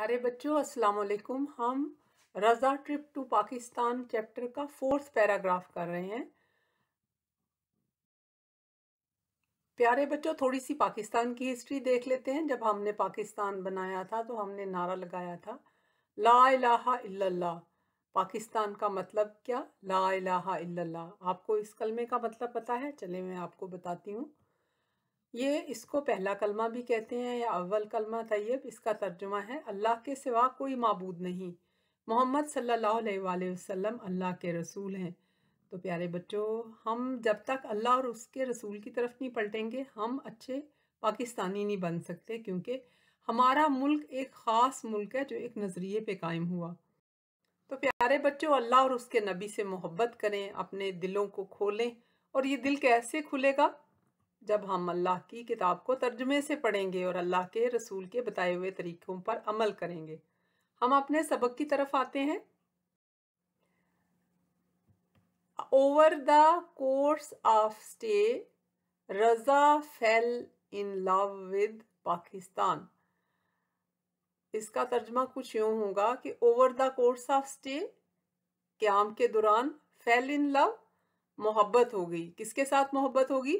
प्यारे बच्चों अस्सलाम वालेकुम हम Raza trip to Pakistan chapter का फोर्थ पैराग्राफ कर रहे हैं प्यारे बच्चों थोड़ी सी पाकिस्तान की हिस्ट्री देख लेते हैं जब हमने पाकिस्तान बनाया था तो हमने नारा लगाया था ला इलाहा इल्लल्लाह पाकिस्तान का मतलब क्या ला इलाहा इल्लल्लाह आपको इस कलमे का मतलब पता है चले मैं आपको बताती हूँ ये इसको पहला कलमा भी कहते हैं या अव्वल कलमा तैयब इसका तर्जुमा है अल्लाह के सिवा कोई मबूद नहीं मोहम्मद सल्ला अलैहि अल्लाह के रसूल हैं तो प्यारे बच्चों हम जब तक अल्लाह और उसके रसूल की तरफ नहीं पलटेंगे हम अच्छे पाकिस्तानी नहीं बन सकते क्योंकि हमारा मुल्क एक ख़ास मुल्क है जो एक नज़रिए पे कायम हुआ तो प्यारे बच्चों अल्लाह और उसके नबी से मोहब्बत करें अपने दिलों को खोलें और ये दिल कैसे खुलेगा जब हम अल्लाह की किताब को तर्जमे से पढ़ेंगे और अल्लाह के रसूल के बताए हुए तरीक़ों पर अमल करेंगे हम अपने सबक की तरफ आते हैं over the course of stay Raza fell in love with Pakistan इसका तर्जमा कुछ यूं होगा कि over the course of stay क्याम के दौरान फेल इन लव मोहब्बत हो गई किसके साथ मोहब्बत होगी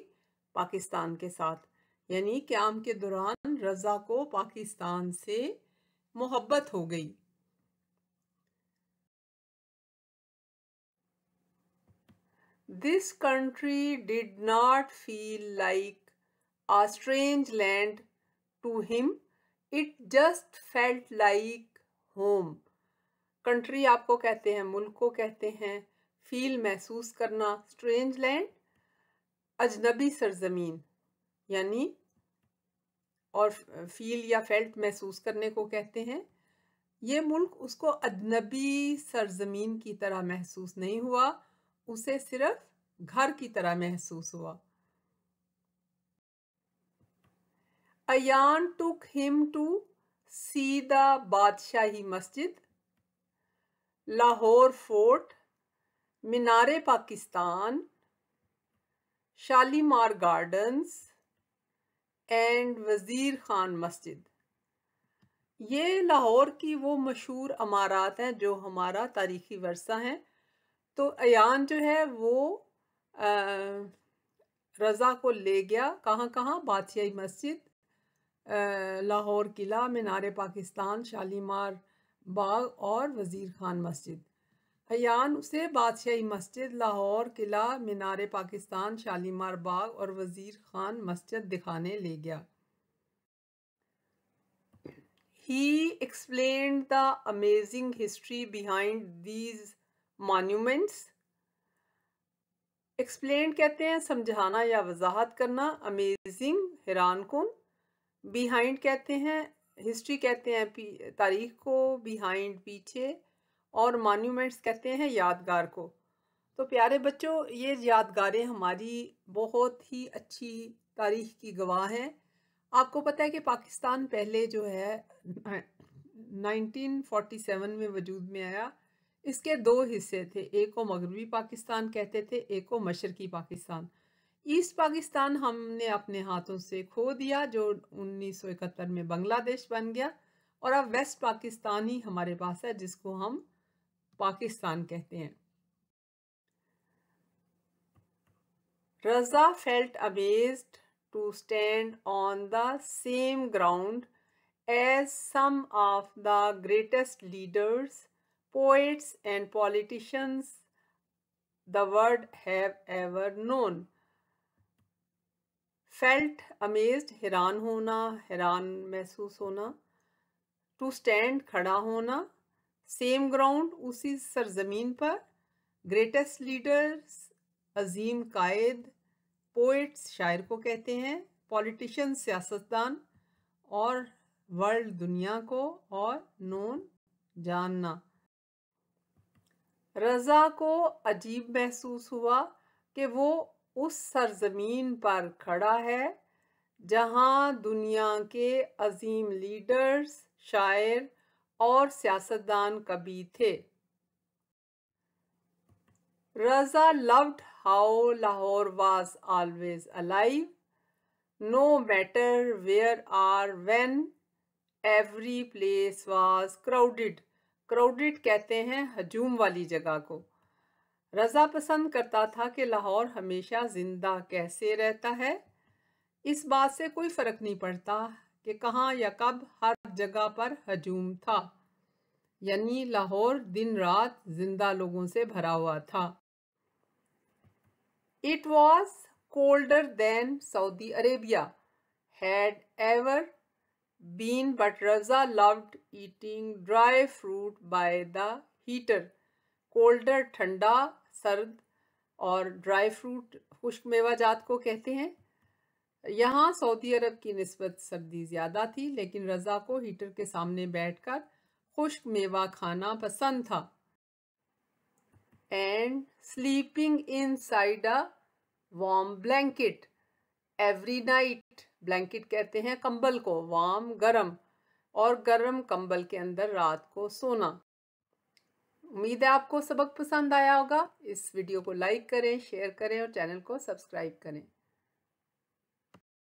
पाकिस्तान के साथ यानी क्याम के दौरान रजा को पाकिस्तान से मोहब्बत हो गई this country did not feel like a strange land to him it just felt like home country आपको कहते हैं मुल्क को कहते हैं फील महसूस करना स्ट्रेंज लैंड अजनबी सरजमीन यानी और फील या फेल्ट महसूस करने को कहते हैं ये मुल्क उसको अजनबी सरजमीन की तरह महसूस नहीं हुआ उसे सिर्फ घर की तरह महसूस हुआ अयान टुक हिम टू सीधा Badshahi Masjid Lahore fort Minar Pakistan Shalimar gardens and Wazir Khan मस्जिद ये लाहौर की वो मशहूर अमारात हैं जो हमारा तारीखी वर्षा हैं तो अन जो है वो आ, रज़ा को ले गया कहाँ कहाँ बादशाही मस्जिद लाहौर किला मीनार पाकिस्तान शालीमार बाग और वज़ीर ख़ान मस्जिद हयान उसे बादशाही मस्जिद लाहौर किला मीनार पाकिस्तान शालीमार बाग और वज़ीर खान मस्जिद दिखाने ले गया he explain the amazing history behind these monuments explain कहते हैं समझाना या वजाहत करना अमेजिंग हैरान कन बिहाइंड कहते हैं हिस्ट्री कहते हैं तारीख को बिहाइंड पीछे और मॉन्यूमेंट्स कहते हैं यादगार को तो प्यारे बच्चों ये यादगारें हमारी बहुत ही अच्छी तारीख की गवाह हैं आपको पता है कि पाकिस्तान पहले जो है 1947 में वजूद में आया इसके दो हिस्से थे एक को मगरबी पाकिस्तान कहते थे एक को मशरकी पाकिस्तान ईस्ट पाकिस्तान हमने अपने हाथों से खो दिया जो 1971 में बांग्लादेश बन गया और अब वेस्ट पाकिस्तान ही हमारे पास है जिसको हम पाकिस्तान कहते हैं Raza felt amaze to stand on the same ground as some of the greatest leaders poets and politicians the world have ever known felt amaze हैरान होना हैरान महसूस होना टू स्टैंड खड़ा होना सेम ग्राउंड उसी सरजमीन पर ग्रेटेस्ट लीडर्स अजीम कायद पोइट्स शायर को कहते हैं पॉलिटिशन सियासतदान और वर्ल्ड दुनिया को और नोन जानना रज़ा को अजीब महसूस हुआ कि वो उस सरजमीन पर खड़ा है जहाँ दुनिया के अजीम लीडर्स शायर और सियासतदान कभी थे Raza loved how Lahore was always alive no matter where or when every place was crowded crowded कहते हैं हजूम वाली जगह को रजा पसंद करता था कि लाहौर हमेशा जिंदा कैसे रहता है इस बात से कोई फर्क नहीं पड़ता कि कहाँ या कब हर जगह पर हजूम था यानी लाहौर दिन रात जिंदा लोगों से भरा हुआ था it was colder than Saudi Arabia had ever been but Raza loved eating dry fruit by the heater colder ठंडा सर्द और ड्राई फ्रूट खुश्क मेवा जात को कहते हैं यहाँ सऊदी अरब की नस्बत सर्दी ज़्यादा थी लेकिन रज़ा को हीटर के सामने बैठकर खुश्क मेवा खाना पसंद था and sleeping inside a warm blanket every night blanket कहते हैं कंबल को वार्म गरम और गरम कंबल के अंदर रात को सोना उम्मीद है आपको सबक पसंद आया होगा इस वीडियो को लाइक करें शेयर करें और चैनल को सब्सक्राइब करें